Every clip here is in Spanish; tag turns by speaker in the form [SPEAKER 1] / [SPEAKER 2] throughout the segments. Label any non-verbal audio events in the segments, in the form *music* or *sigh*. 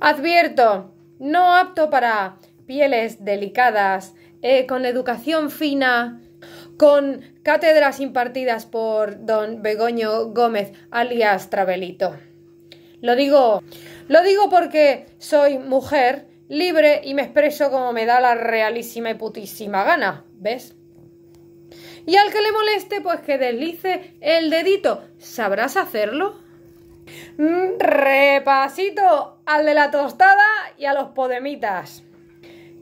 [SPEAKER 1] Advierto, no apto para pieles delicadas, eh, con educación fina, con cátedras impartidas por don Begoño Gómez, alias Travelito. Lo digo, lo digo porque soy mujer libre y me expreso como me da la realísima y putísima gana, ¿ves? Y al que le moleste, pues que deslice el dedito. ¿Sabrás hacerlo? Mm, repasito al de la tostada y a los podemitas.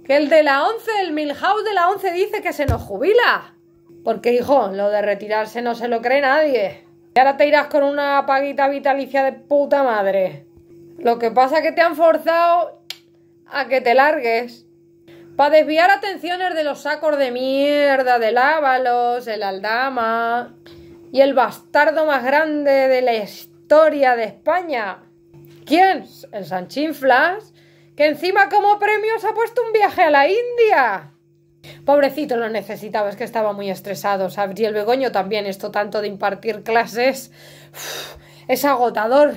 [SPEAKER 1] Que el de la 11, el Milhouse de la 11 dice que se nos jubila. Porque, hijo, lo de retirarse no se lo cree nadie. Y ahora te irás con una paguita vitalicia de puta madre. Lo que pasa es que te han forzado a que te largues. Para desviar atenciones de los sacos de mierda del Ábalos, el Aldama y el bastardo más grande de la historia de España, ¿Quién? El Sanchinflas, que encima como premio se ha puesto un viaje a la India. Pobrecito lo necesitaba, es que estaba muy estresado. ¿sabes? el Begoño también, esto tanto de impartir clases, es agotador.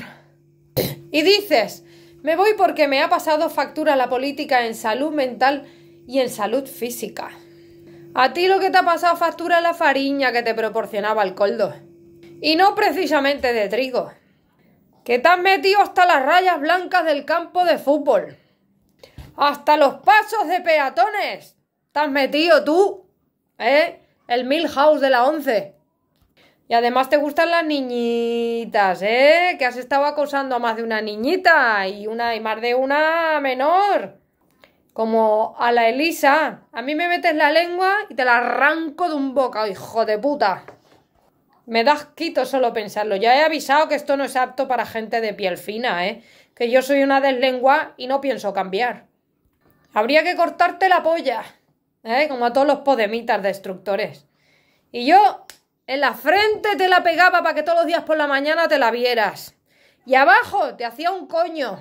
[SPEAKER 1] Y dices, me voy porque me ha pasado factura la política en salud mental y en salud física. A ti lo que te ha pasado factura la fariña que te proporcionaba el coldo. Y no precisamente de trigo que te has metido hasta las rayas blancas del campo de fútbol. Hasta los pasos de peatones. Te has metido tú, ¿eh? El Milhouse de la 11. Y además te gustan las niñitas, ¿eh? Que has estado acosando a más de una niñita y una y más de una menor. Como a la Elisa. A mí me metes la lengua y te la arranco de un boca hijo de puta. Me das quito solo pensarlo. Ya he avisado que esto no es apto para gente de piel fina, ¿eh? Que yo soy una deslengua y no pienso cambiar. Habría que cortarte la polla, ¿eh? Como a todos los podemitas destructores. Y yo en la frente te la pegaba para que todos los días por la mañana te la vieras. Y abajo te hacía un coño.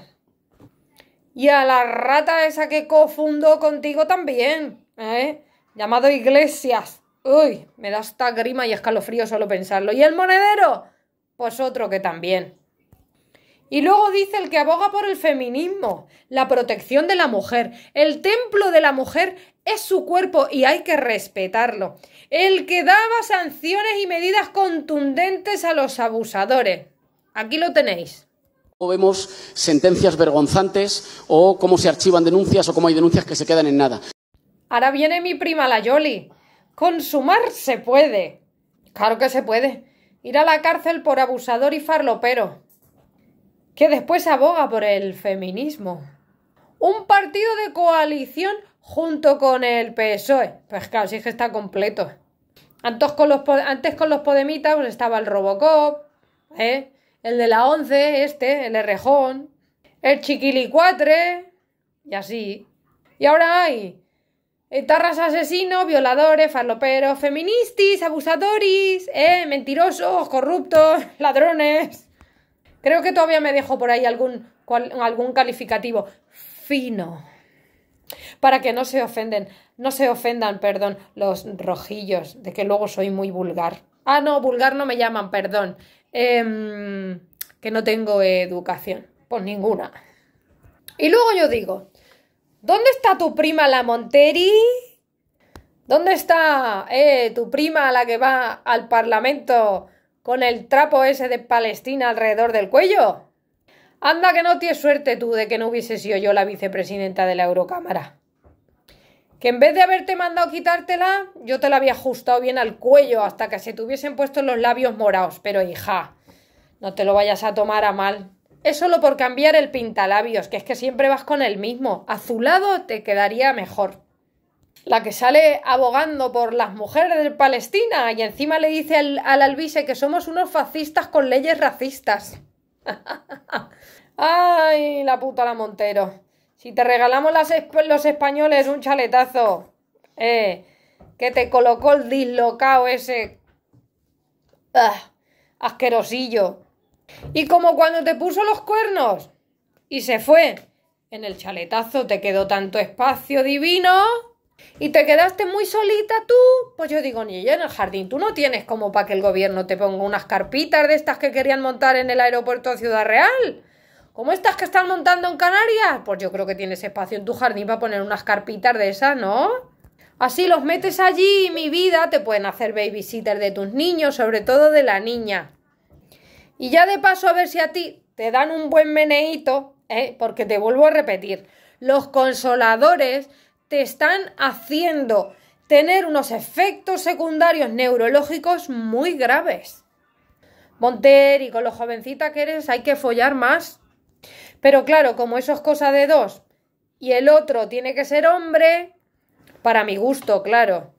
[SPEAKER 1] Y a la rata esa que cofundó contigo también, ¿eh? Llamado Iglesias. Uy, me da esta grima y escalofrío solo pensarlo. ¿Y el monedero? Pues otro que también. Y luego dice el que aboga por el feminismo, la protección de la mujer. El templo de la mujer es su cuerpo y hay que respetarlo. El que daba sanciones y medidas contundentes a los abusadores. Aquí lo tenéis. O vemos sentencias vergonzantes o cómo se archivan denuncias o cómo hay denuncias que se quedan en nada. Ahora viene mi prima la Yoli. Consumar se puede. Claro que se puede. Ir a la cárcel por abusador y farlopero. Que después aboga por el feminismo. Un partido de coalición junto con el PSOE. Pues claro, sí que está completo. Antes con los, antes con los Podemitas pues estaba el Robocop, ¿eh? el de la 11, este, el rejón, el Chiquilicuatre, y así. Y ahora hay Tarras asesinos, violadores, farloperos, feministas, abusadores, eh, mentirosos, corruptos, *laughs* ladrones. Creo que todavía me dejo por ahí algún, algún calificativo fino. Para que no se ofenden, no se ofendan, perdón, los rojillos, de que luego soy muy vulgar. Ah, no, vulgar no me llaman, perdón. Em, que no tengo educación, pues ninguna. Y luego yo digo, ¿Dónde está tu prima la Monteri? ¿Dónde está eh, tu prima la que va al Parlamento con el trapo ese de Palestina alrededor del cuello? Anda que no tienes suerte tú de que no hubiese sido yo la vicepresidenta de la Eurocámara. Que en vez de haberte mandado quitártela, yo te la había ajustado bien al cuello hasta que se te hubiesen puesto los labios morados. Pero hija, no te lo vayas a tomar a mal es solo por cambiar el pintalabios, que es que siempre vas con el mismo. Azulado te quedaría mejor. La que sale abogando por las mujeres de Palestina y encima le dice al, albise que somos unos fascistas con leyes racistas. *laughs* Ay, la puta la Montero. Si te regalamos los españoles un chaletazo, eh, que te colocó el dislocado ese. Ah, asquerosillo. Y como cuando te puso los cuernos y se fue, en el chaletazo te quedó tanto espacio divino y te quedaste muy solita tú, pues yo digo, ni ella en el jardín, tú no tienes como para que el gobierno te ponga unas carpitas de estas que querían montar en el aeropuerto de Ciudad Real. Como estas que están montando en Canarias, pues yo creo que tienes espacio en tu jardín para poner unas carpitas de esas, ¿no? Así los metes allí, Y mi vida, te pueden hacer babysitter de tus niños, sobre todo de la niña. Y ya de paso a ver si a ti te dan un buen meneíto, ¿eh? porque te vuelvo a repetir, los consoladores te están haciendo tener unos efectos secundarios neurológicos muy graves. Monter, con lo jovencita que eres hay que follar más. Pero claro, como eso es cosa de dos y el otro tiene que ser hombre, para mi gusto, claro.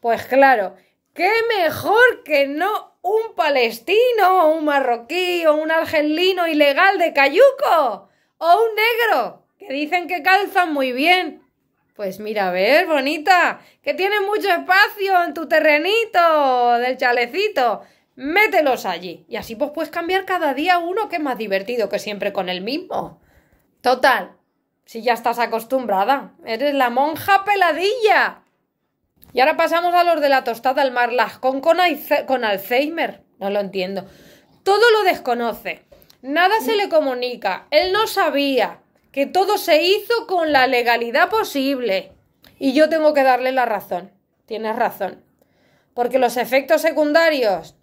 [SPEAKER 1] Pues claro, qué mejor que no un palestino, o un marroquí, o un argelino ilegal de cayuco, o un negro, que dicen que calzan muy bien. Pues mira, a ver, bonita, que tienes mucho espacio en tu terrenito del chalecito. Mételos allí. Y así vos puedes cambiar cada día uno que es más divertido que siempre con el mismo. Total, si ya estás acostumbrada, eres la monja peladilla. Y ahora pasamos a los de la tostada al mar las con, Alzheimer. No lo entiendo. Todo lo desconoce. Nada se le comunica. Él no sabía que todo se hizo con la legalidad posible. Y yo tengo que darle la razón. Tienes razón. Porque los efectos secundarios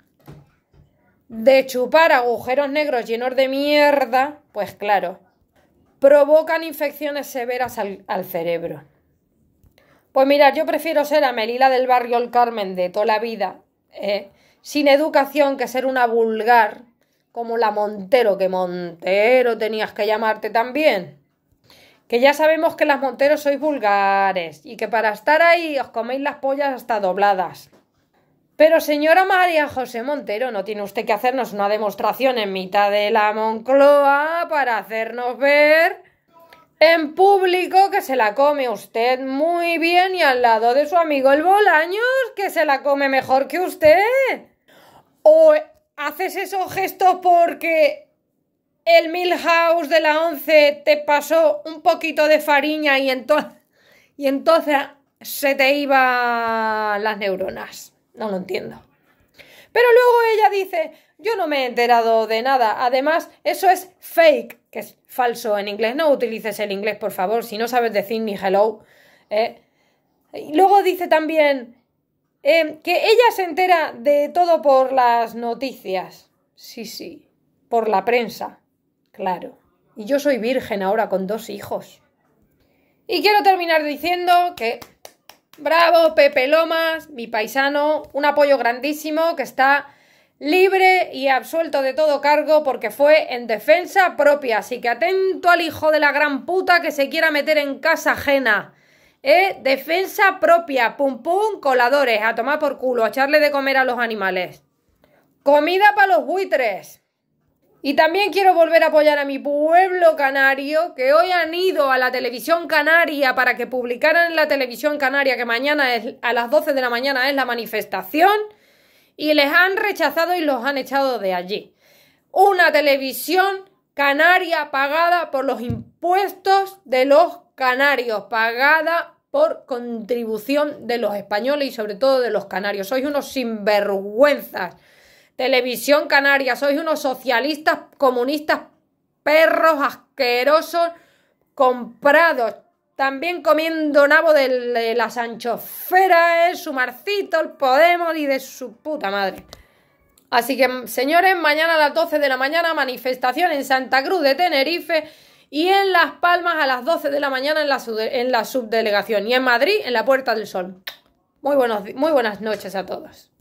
[SPEAKER 1] de chupar agujeros negros llenos de mierda, pues claro, provocan infecciones severas al cerebro. Pues mira, yo prefiero ser Amelila del barrio El Carmen de toda la vida, ¿eh? sin educación, que ser una vulgar como la Montero, que Montero tenías que llamarte también. Que ya sabemos que las Monteros sois vulgares y que para estar ahí os coméis las pollas hasta dobladas. Pero señora María José Montero, no tiene usted que hacernos una demostración en mitad de la Moncloa para hacernos ver en público que se la come usted muy bien y al lado de su amigo el Bolaños que se la come mejor que usted. O haces esos gestos porque el Milhouse de la 11 te pasó un poquito de fariña y, y entonces se te iban las neuronas. No lo entiendo. Pero luego ella dice, yo no me he enterado de nada. Además, eso es fake, que es falso en inglés. No utilices el inglés, por favor, si no sabes decir ni hello. ¿eh? Y luego dice también em, que ella se entera de todo por las noticias. Sí, sí, por la prensa. Claro. Y yo soy virgen ahora con dos hijos. Y quiero terminar diciendo que Bravo, Pepe Lomas, mi paisano, un apoyo grandísimo que está libre y absuelto de todo cargo porque fue en defensa propia. Así que atento al hijo de la gran puta que se quiera meter en casa ajena. ¿Eh? Defensa propia, pum pum, coladores, a tomar por culo, a echarle de comer a los animales. Comida para los buitres. Y también quiero volver a apoyar a mi pueblo canario, que hoy han ido a la televisión canaria para que publicaran en la televisión canaria que mañana es, a las 12 de la mañana es la manifestación y les han rechazado y los han echado de allí. Una televisión canaria pagada por los impuestos de los canarios, pagada por contribución de los españoles y sobre todo de los canarios. Sois unos sinvergüenzas. Televisión canaria, sois unos socialistas, comunistas, perros asquerosos, comprados, también comiendo nabo de la Sanchofera, ¿eh? su Marcito, el Podemos y de su puta madre. Así que, señores, mañana a las 12 de la mañana, manifestación en Santa Cruz de Tenerife y en Las Palmas a las 12 de la mañana en la, subdelegación y en Madrid en la Puerta del Sol. Muy, muy buenas noches a todos.